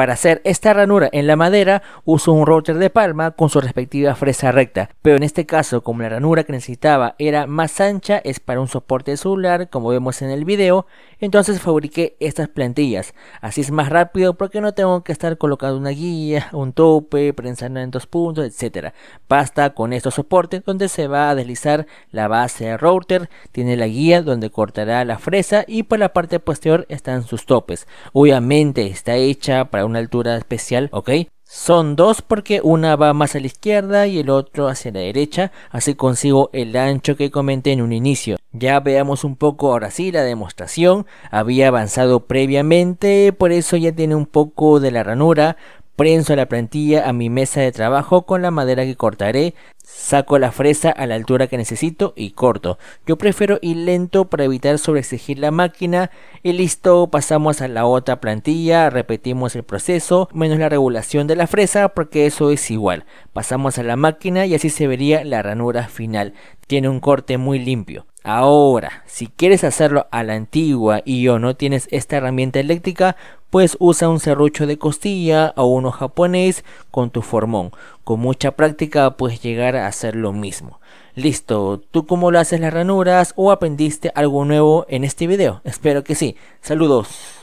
Para hacer esta ranura en la madera uso un router de palma con su respectiva fresa recta, pero en este caso como la ranura que necesitaba era más ancha es para un soporte celular como vemos en el video, entonces fabriqué estas plantillas, así es más rápido porque no tengo que estar colocando una guía, un tope, prensando en dos puntos, etc. Basta con estos soportes donde se va a deslizar la base de router, tiene la guía donde cortará la fresa y por la parte posterior están sus topes. Obviamente está hecha para una altura especial, ¿ok? Son dos porque una va más a la izquierda y el otro hacia la derecha, así consigo el ancho que comenté en un inicio. Ya veamos un poco ahora sí la demostración, había avanzado previamente, por eso ya tiene un poco de la ranura, Prenso la plantilla a mi mesa de trabajo con la madera que cortaré. Saco la fresa a la altura que necesito y corto. Yo prefiero ir lento para evitar sobreexigir la máquina. Y listo, pasamos a la otra plantilla, repetimos el proceso, menos la regulación de la fresa porque eso es igual. Pasamos a la máquina y así se vería la ranura final. Tiene un corte muy limpio. Ahora, si quieres hacerlo a la antigua y o no tienes esta herramienta eléctrica, pues usa un serrucho de costilla o uno japonés con tu formón. Con mucha práctica puedes llegar a hacer lo mismo. Listo, ¿tú cómo lo haces las ranuras o aprendiste algo nuevo en este video? Espero que sí. Saludos.